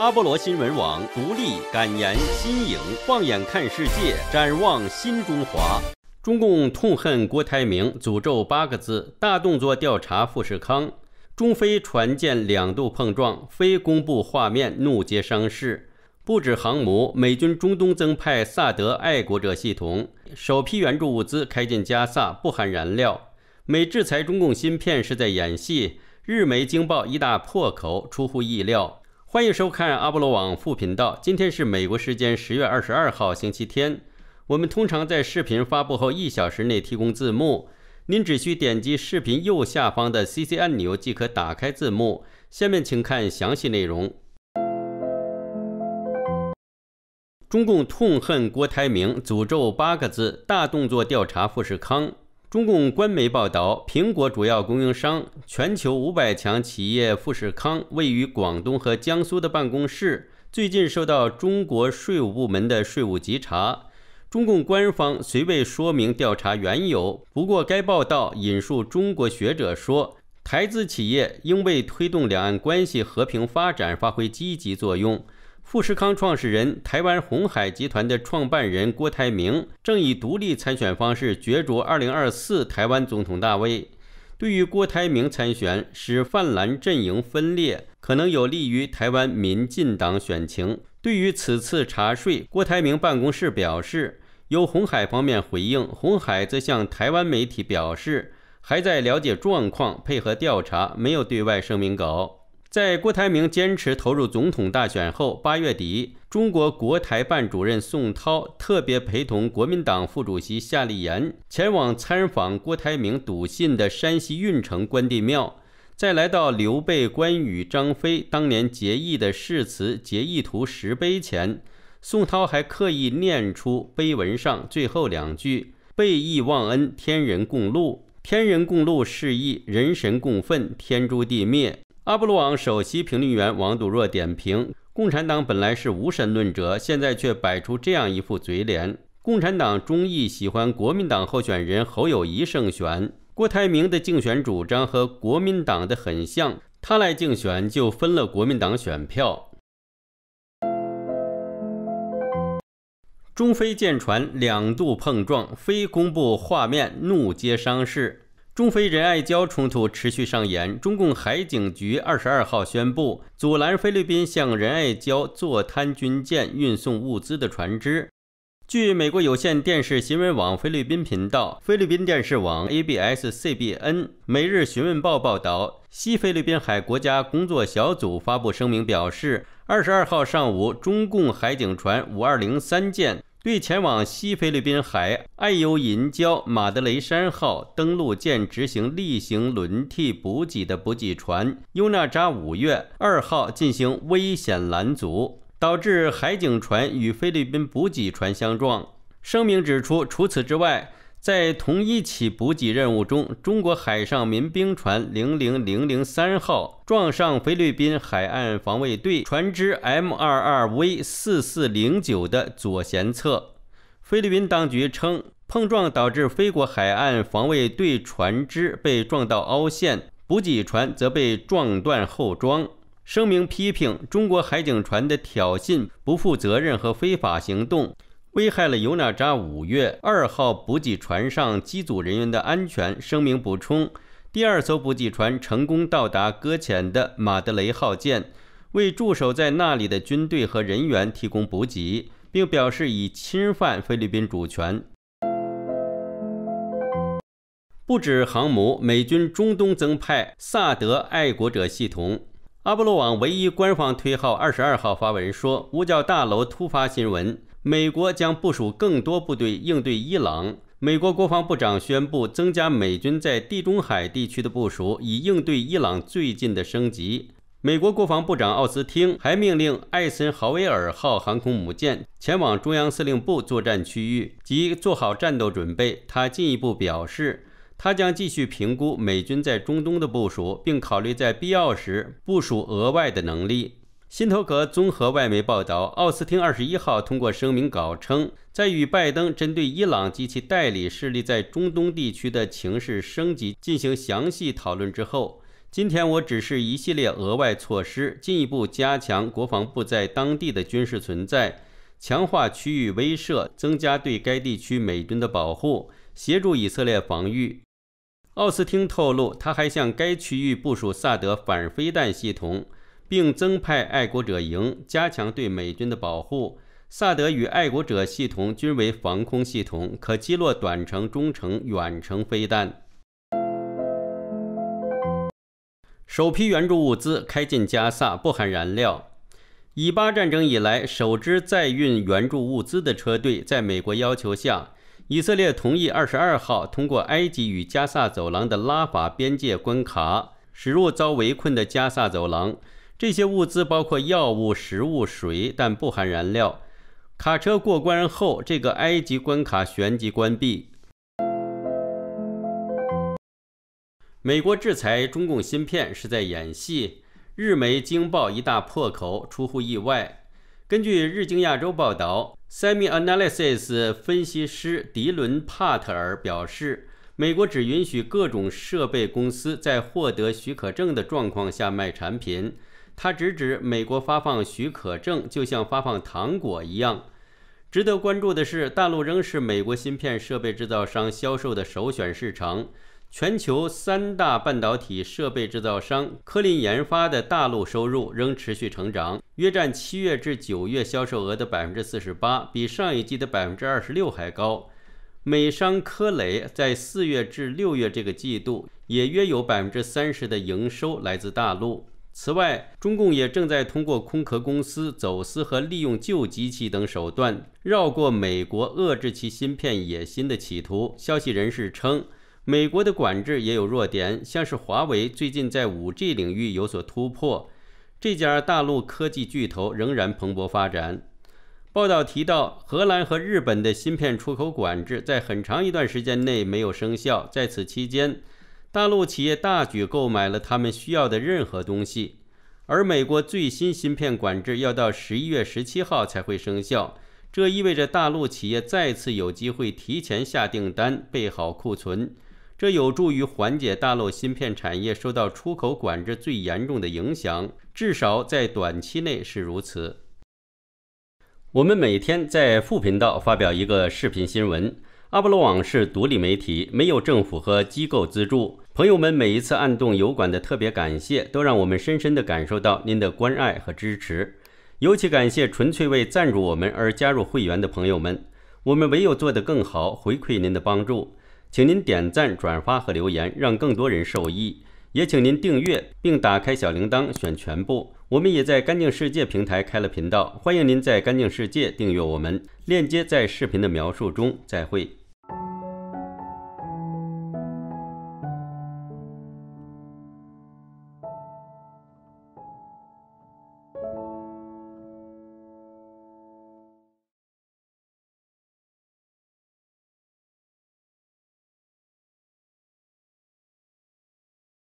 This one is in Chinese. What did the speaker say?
阿波罗新闻网独立敢言新颖，放眼看世界，展望新中华。中共痛恨郭台铭，诅咒八个字，大动作调查富士康。中非船舰两度碰撞，非公布画面怒揭伤势。不止航母，美军中东增派萨德、爱国者系统，首批援助物资开进加萨，不含燃料。美制裁中共芯片是在演戏？日媒惊爆一大破口，出乎意料。欢迎收看阿波罗网副频道。今天是美国时间十月二十二号星期天。我们通常在视频发布后一小时内提供字幕，您只需点击视频右下方的 CC 按钮即可打开字幕。下面请看详细内容。中共痛恨郭台铭，诅咒八个字，大动作调查富士康。中共官媒报道，苹果主要供应商、全球五百强企业富士康位于广东和江苏的办公室最近受到中国税务部门的税务稽查。中共官方虽未说明调查缘由，不过该报道引述中国学者说，台资企业应为推动两岸关系和平发展发挥积极作用。富士康创始人、台湾红海集团的创办人郭台铭正以独立参选方式角逐2024台湾总统大位。对于郭台铭参选使泛蓝阵营分裂，可能有利于台湾民进党选情。对于此次查税，郭台铭办公室表示由红海方面回应，红海则向台湾媒体表示还在了解状况，配合调查，没有对外声明稿。在郭台铭坚持投入总统大选后，八月底，中国国台办主任宋涛特别陪同国民党副主席夏立言前往参访郭台铭笃信的山西运城关帝庙，在来到刘备、关羽、张飞当年结义的誓词结义图石碑前，宋涛还刻意念出碑文上最后两句：“背义忘恩，天人共怒；天人共怒，是义人神共愤，天诛地灭。”阿波罗网首席评论员王笃若点评：共产党本来是无神论者，现在却摆出这样一副嘴脸。共产党中意喜欢国民党候选人侯友谊胜选，郭台铭的竞选主张和国民党的很像，他来竞选就分了国民党选票。中菲舰船两度碰撞，非公布画面，怒揭伤势。中非仁爱礁冲突持续上演。中共海警局二十二号宣布，阻拦菲律宾向仁爱礁坐滩军舰运送物资的船只。据美国有线电视新闻网菲律宾频道、菲律宾电视网 ABS-CBN《每日询问报》报道，西菲律宾海国家工作小组发布声明表示，二十二号上午，中共海警船五二零三舰。对前往西菲律宾海爱尤银礁马德雷山号登陆舰执行例行轮替补给的补给船尤纳扎五月二号进行危险拦阻，导致海警船与菲律宾补给船相撞。声明指出，除此之外。在同一起补给任务中，中国海上民兵船零零零零三号撞上菲律宾海岸防卫队船只 M 二二 V 四四零九的左舷侧。菲律宾当局称，碰撞导致菲国海岸防卫队船只被撞到凹陷，补给船则被撞断后桩。声明批评中国海警船的挑衅、不负责任和非法行动。危害了尤纳扎五月二号补给船上机组人员的安全。声明补充：第二艘补给船成功到达搁浅的马德雷号舰，为驻守在那里的军队和人员提供补给，并表示已侵犯菲律宾主权。不止航母，美军中东增派萨德爱国者系统。阿波罗网唯一官方推号二十二号发文说：五角大楼突发新闻。美国将部署更多部队应对伊朗。美国国防部长宣布增加美军在地中海地区的部署，以应对伊朗最近的升级。美国国防部长奥斯汀还命令艾森豪威尔号航空母舰前往中央司令部作战区域，及做好战斗准备。他进一步表示，他将继续评估美军在中东的部署，并考虑在必要时部署额外的能力。新头壳综合外媒报道，奥斯汀二十一号通过声明稿称，在与拜登针对伊朗及其代理势力在中东地区的情势升级进行详细讨论之后，今天我指示一系列额外措施，进一步加强国防部在当地的军事存在，强化区域威慑，增加对该地区美军的保护，协助以色列防御。奥斯汀透露，他还向该区域部署萨德反飞弹系统。并增派爱国者营加强对美军的保护。萨德与爱国者系统均为防空系统，可击落短程、中程、远程飞弹。首批援助物资开进加萨，不含燃料。以巴战争以来首支载运援助物资的车队，在美国要求下，以色列同意22号通过埃及与加萨走廊的拉法边界关卡，驶入遭围困的加萨走廊。这些物资包括药物、食物、水，但不含燃料。卡车过关后，这个埃及关卡旋即关闭。美国制裁中共芯片是在演戏？日媒惊爆一大破口，出乎意外。根据日经亚洲报道 s e m i a n a l y s i s 分析师迪伦·帕特尔表示，美国只允许各种设备公司在获得许可证的状况下卖产品。他直指美国发放许可证就像发放糖果一样。值得关注的是，大陆仍是美国芯片设备制造商销售的首选市场。全球三大半导体设备制造商科林研发的大陆收入仍持续成长，约占七月至九月销售额的百分之四十八，比上一季的百分之二十六还高。美商科磊在四月至六月这个季度也约有百分之三十的营收来自大陆。此外，中共也正在通过空壳公司走私和利用旧机器等手段，绕过美国遏制其芯片野心的企图。消息人士称，美国的管制也有弱点，像是华为最近在 5G 领域有所突破，这家大陆科技巨头仍然蓬勃发展。报道提到，荷兰和日本的芯片出口管制在很长一段时间内没有生效，在此期间。大陆企业大举购买了他们需要的任何东西，而美国最新芯片管制要到十一月十七号才会生效，这意味着大陆企业再次有机会提前下订单、备好库存，这有助于缓解大陆芯片产业受到出口管制最严重的影响，至少在短期内是如此。我们每天在副频道发表一个视频新闻。阿波罗网是独立媒体，没有政府和机构资助。朋友们每一次按动油管的特别感谢，都让我们深深地感受到您的关爱和支持。尤其感谢纯粹为赞助我们而加入会员的朋友们，我们唯有做得更好回馈您的帮助。请您点赞、转发和留言，让更多人受益。也请您订阅并打开小铃铛，选全部。我们也在干净世界平台开了频道，欢迎您在干净世界订阅我们，链接在视频的描述中。再会。